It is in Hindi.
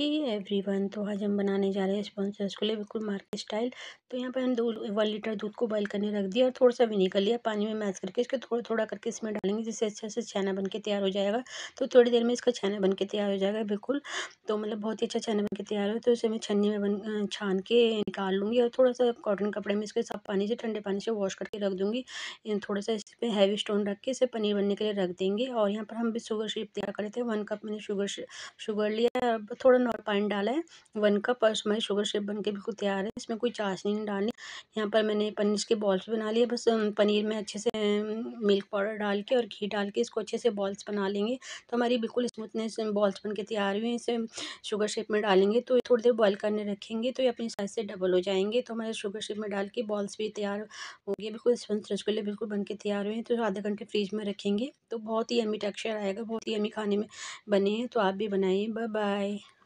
एवरी एवरीवन तो आज हम बनाने जा रहे हैं स्पॉन्ज लिए बिल्कुल मार्केट स्टाइल तो यहाँ पर हम दो वन लीटर दूध को बॉईल करने रख दिया और थोड़ा सा विनेगर लिया पानी में मैच करके इसको थोड़ा थोड़ा करके इसमें डालेंगे जिससे अच्छा से छाना बन के तैयार हो जाएगा तो थोड़ी देर में इसका छाना बन के तैयार हो जाएगा बिल्कुल तो मतलब बहुत ही अच्छा छाना बन के तैयार हो तो उसे मैं छन्नी में बन छान के निकाल लूँगी और थोड़ा सा कॉटन कपड़े में इसके सब पानी से ठंडे पानी से वॉश करके रख दूँगी थोड़ा सा इस पर हैवी स्टोन रख के इसे पनीर बनने के लिए रख देंगे और यहाँ पर हम भी शुगर शेप तैयार करे थे वन कप मैंने शुगर शुगर लिया थोड़ा और पानी डाला है वन कप और हमारी शुगर शेप बन के बिल्कुल तैयार है इसमें कोई चाशनी नहीं डालनी यहाँ पर मैंने पनीर के बॉल्स बना लिए बस पनीर में अच्छे से मिल्क पाउडर डाल के और घी डाल के इसको अच्छे से बॉल्स बना लेंगे तो हमारी बिल्कुल स्मूथनेस बॉल्स बन के तैयार हुई इसे शुगर शेप में डालेंगे तो थोड़ी देर बॉयल करने रखेंगे तो ये अपनी साइज से डबल हो जाएंगे तो हमारे शुगर शेप में डाल के बॉल्स भी तैयार हो गए बिल्कुल स्पंज रसगुल्ले बिल्कुल बन के तैयार हुए हैं तो आधे घंटे फ्रिज में रखेंगे तो बहुत ही अमी टेक्स्चर आएगा बहुत ही अमी खाने में बने हैं तो आप भी बनाइए बाय बाय